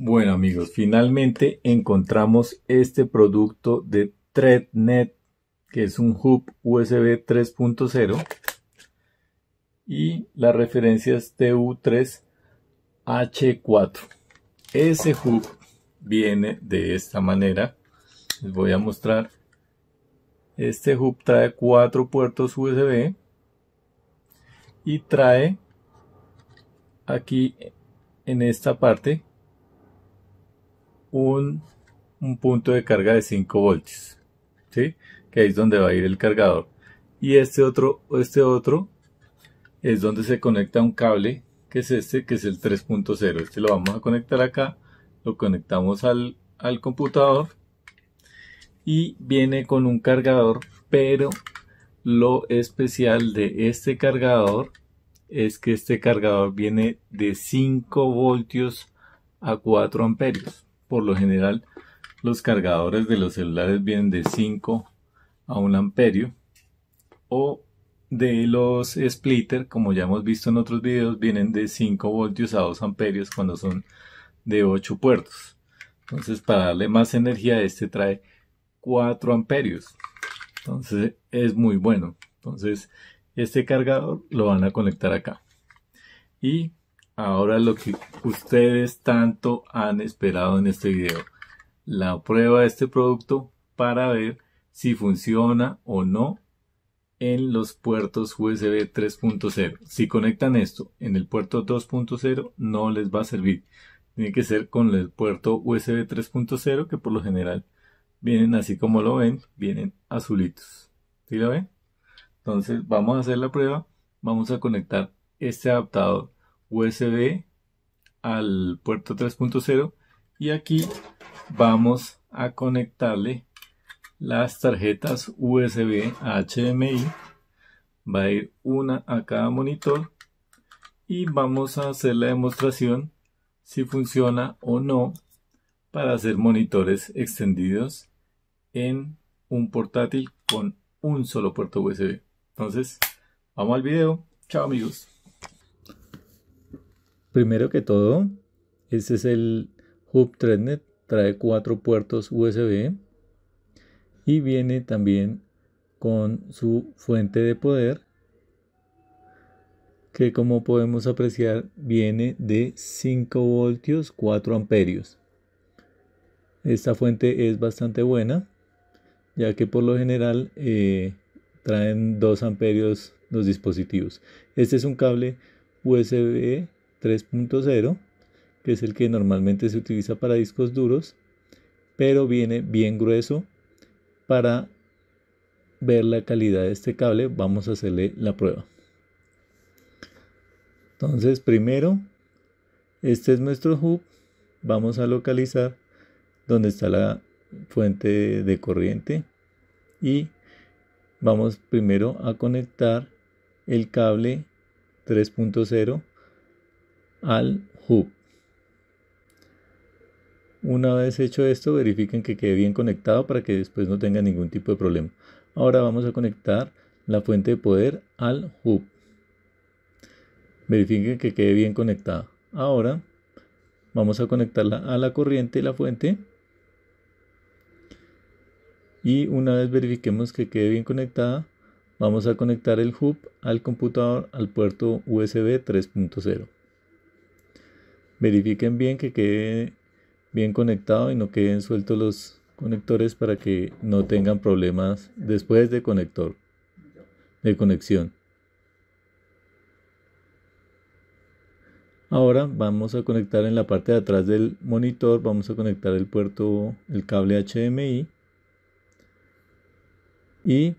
Bueno amigos, finalmente encontramos este producto de ThreadNet, que es un hub USB 3.0 y la referencia es TU3H4. Ese hub viene de esta manera. Les voy a mostrar. Este hub trae cuatro puertos USB y trae aquí en esta parte un, punto de carga de 5 voltios, ¿sí? que es donde va a ir el cargador. Y este otro, este otro es donde se conecta un cable, que es este, que es el 3.0. Este lo vamos a conectar acá, lo conectamos al, al computador y viene con un cargador, pero lo especial de este cargador es que este cargador viene de 5 voltios a 4 amperios. Por lo general, los cargadores de los celulares vienen de 5 a 1 amperio o de los splitter, como ya hemos visto en otros videos, vienen de 5 voltios a 2 amperios cuando son de 8 puertos. Entonces, para darle más energía, este trae 4 amperios. Entonces, es muy bueno. Entonces, este cargador lo van a conectar acá. Y Ahora lo que ustedes tanto han esperado en este video. La prueba de este producto para ver si funciona o no en los puertos USB 3.0. Si conectan esto en el puerto 2.0 no les va a servir. Tiene que ser con el puerto USB 3.0 que por lo general vienen así como lo ven, vienen azulitos. ¿Sí lo ven? Entonces vamos a hacer la prueba. Vamos a conectar este adaptador USB al puerto 3.0 y aquí vamos a conectarle las tarjetas USB a HDMI va a ir una a cada monitor y vamos a hacer la demostración si funciona o no para hacer monitores extendidos en un portátil con un solo puerto USB entonces vamos al video chao amigos Primero que todo, este es el Hub Threadnet, trae cuatro puertos USB y viene también con su fuente de poder que como podemos apreciar viene de 5 voltios 4 amperios esta fuente es bastante buena ya que por lo general eh, traen 2 amperios los dispositivos este es un cable USB 3.0, que es el que normalmente se utiliza para discos duros, pero viene bien grueso para ver la calidad de este cable. Vamos a hacerle la prueba. Entonces, primero, este es nuestro hub. Vamos a localizar donde está la fuente de corriente y vamos primero a conectar el cable 3.0 al hub. Una vez hecho esto, verifiquen que quede bien conectado para que después no tenga ningún tipo de problema. Ahora vamos a conectar la fuente de poder al hub. Verifiquen que quede bien conectada. Ahora vamos a conectarla a la corriente y la fuente. Y una vez verifiquemos que quede bien conectada, vamos a conectar el hub al computador al puerto USB 3.0 verifiquen bien que quede bien conectado y no queden sueltos los conectores para que no tengan problemas después de conector de conexión ahora vamos a conectar en la parte de atrás del monitor vamos a conectar el puerto el cable HMI y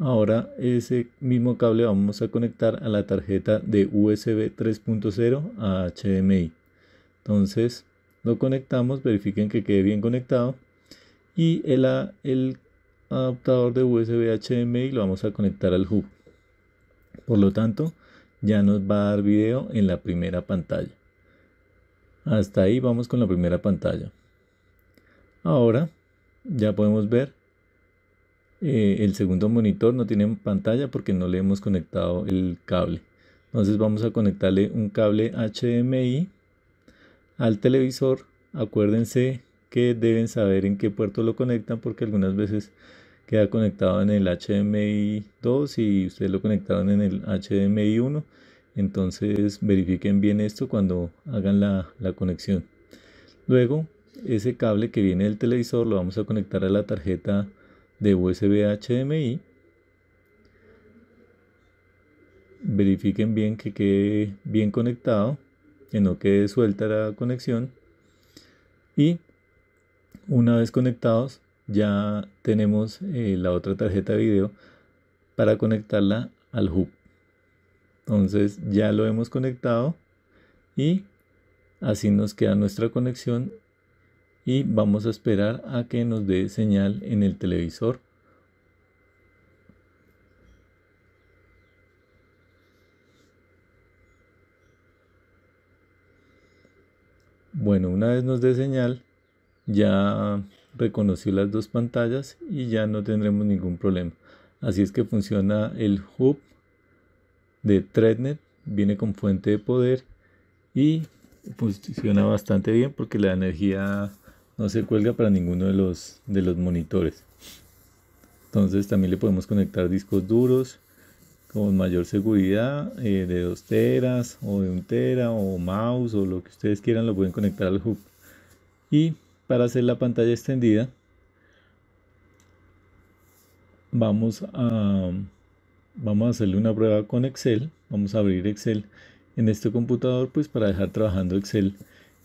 Ahora ese mismo cable vamos a conectar a la tarjeta de USB 3.0 a HDMI. Entonces lo conectamos, verifiquen que quede bien conectado. Y el, adaptador de USB HDMI lo vamos a conectar al hub. Por lo tanto, ya nos va a dar video en la primera pantalla. Hasta ahí vamos con la primera pantalla. Ahora ya podemos ver eh, el segundo monitor no tiene pantalla porque no le hemos conectado el cable. Entonces vamos a conectarle un cable HDMI al televisor. Acuérdense que deben saber en qué puerto lo conectan porque algunas veces queda conectado en el HDMI 2 y ustedes lo conectaron en el HDMI 1. Entonces verifiquen bien esto cuando hagan la, la conexión. Luego ese cable que viene del televisor lo vamos a conectar a la tarjeta de USB HDMI. Verifiquen bien que quede bien conectado, que no quede suelta la conexión. Y una vez conectados, ya tenemos eh, la otra tarjeta video para conectarla al hub. Entonces ya lo hemos conectado y así nos queda nuestra conexión y vamos a esperar a que nos dé señal en el televisor Bueno, una vez nos dé señal, ya reconoció las dos pantallas y ya no tendremos ningún problema. Así es que funciona el hub de Threadnet, viene con fuente de poder y funciona bastante bien porque la energía no se cuelga para ninguno de los, de los monitores. Entonces también le podemos conectar discos duros con mayor seguridad eh, de 2 teras o de 1 tera o mouse o lo que ustedes quieran lo pueden conectar al hub. Y para hacer la pantalla extendida vamos a, vamos a hacerle una prueba con Excel. Vamos a abrir Excel en este computador pues para dejar trabajando Excel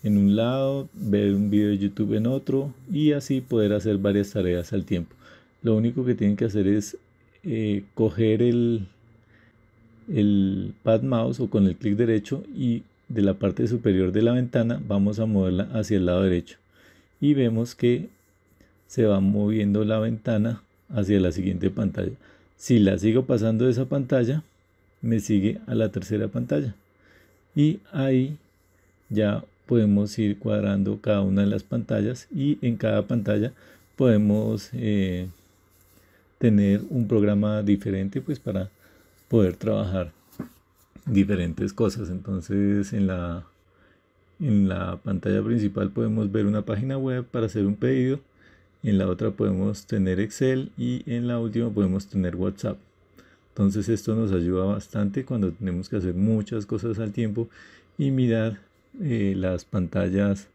en un lado, ver un video de YouTube en otro y así poder hacer varias tareas al tiempo. Lo único que tienen que hacer es eh, coger el, el pad mouse o con el clic derecho y de la parte superior de la ventana vamos a moverla hacia el lado derecho y vemos que se va moviendo la ventana hacia la siguiente pantalla. Si la sigo pasando de esa pantalla, me sigue a la tercera pantalla. Y ahí ya podemos ir cuadrando cada una de las pantallas y en cada pantalla podemos eh, tener un programa diferente pues para poder trabajar diferentes cosas entonces en la en la pantalla principal podemos ver una página web para hacer un pedido en la otra podemos tener Excel y en la última podemos tener WhatsApp entonces esto nos ayuda bastante cuando tenemos que hacer muchas cosas al tiempo y mirar eh, las pantallas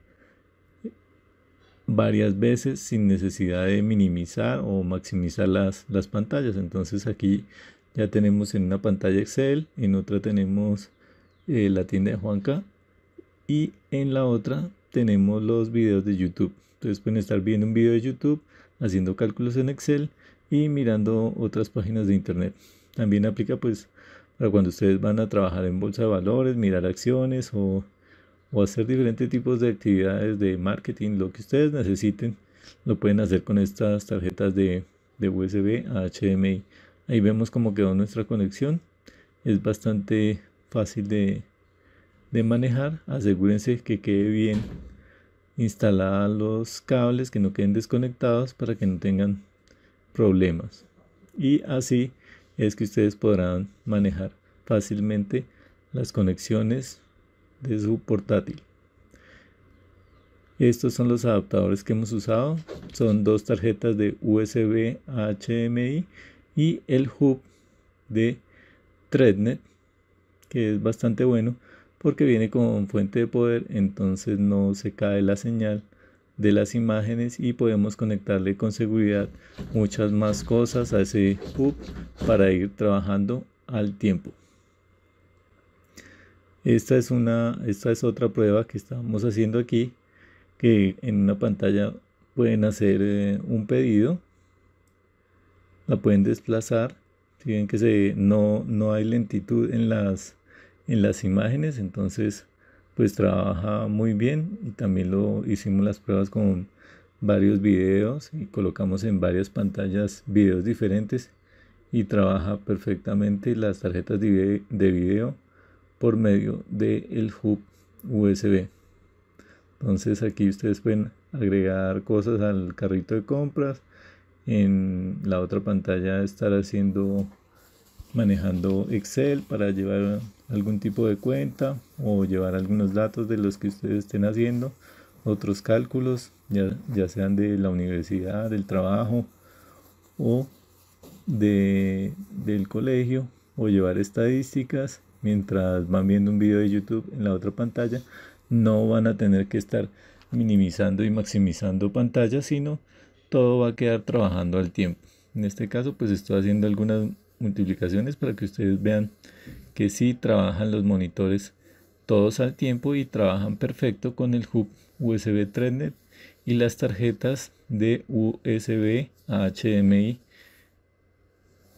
varias veces sin necesidad de minimizar o maximizar las, las pantallas. Entonces aquí ya tenemos en una pantalla Excel, en otra tenemos eh, la tienda de Juanca y en la otra tenemos los videos de YouTube. Entonces pueden estar viendo un video de YouTube, haciendo cálculos en Excel y mirando otras páginas de Internet. También aplica pues para cuando ustedes van a trabajar en bolsa de valores, mirar acciones o o hacer diferentes tipos de actividades de marketing, lo que ustedes necesiten, lo pueden hacer con estas tarjetas de, USB a HDMI. Ahí vemos cómo quedó nuestra conexión. Es bastante fácil de, de manejar. Asegúrense que quede bien instalada los cables, que no queden desconectados para que no tengan problemas. Y así es que ustedes podrán manejar fácilmente las conexiones de su portátil. Estos son los adaptadores que hemos usado. Son dos tarjetas de USB HMI HDMI y el hub de Threadnet, que es bastante bueno porque viene con fuente de poder, entonces no se cae la señal de las imágenes y podemos conectarle con seguridad muchas más cosas a ese hub para ir trabajando al tiempo. Esta es, una, esta es otra prueba que estamos haciendo aquí, que en una pantalla pueden hacer eh, un pedido, la pueden desplazar, si que se, no, hay lentitud en las, en las imágenes, entonces pues trabaja muy bien y también lo hicimos las pruebas con varios videos y colocamos en varias pantallas videos diferentes y trabaja perfectamente las tarjetas de video por medio del el hub USB. Entonces aquí ustedes pueden agregar cosas al carrito de compras. En la otra pantalla estar haciendo manejando Excel para llevar algún tipo de cuenta o llevar algunos datos de los que ustedes estén haciendo, otros cálculos, ya, sean de la universidad, del trabajo o de, del colegio, o llevar estadísticas mientras van viendo un video de YouTube en la otra pantalla, no van a tener que estar minimizando y maximizando pantalla sino todo va a quedar trabajando al tiempo. En este caso, pues estoy haciendo algunas multiplicaciones para que ustedes vean que sí trabajan los monitores todos al tiempo y trabajan perfecto con el hub USB 3 y las tarjetas de USB a HDMI.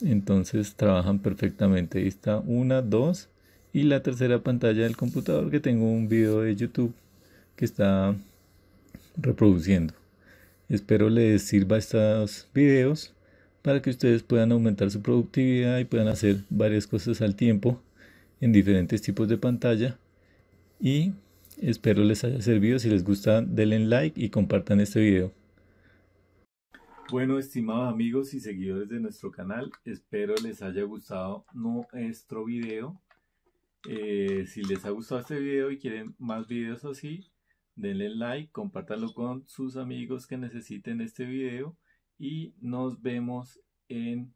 Entonces trabajan perfectamente. Ahí está una, dos y la tercera pantalla del computador que tengo un video de YouTube que está reproduciendo. Espero les sirva estos videos para que ustedes puedan aumentar su productividad y puedan hacer varias cosas al tiempo en diferentes tipos de pantalla. Y espero les haya servido. Si les gusta, denle like y compartan este video. Bueno, estimados amigos y seguidores de nuestro canal, espero les haya gustado nuestro video. Eh, si les ha gustado este video y quieren más videos así, denle like, compártalo con sus amigos que necesiten este video y nos vemos en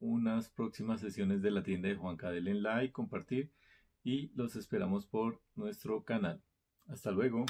unas próximas sesiones de la tienda de Juanca. Denle like, compartir y los esperamos por nuestro canal. Hasta luego.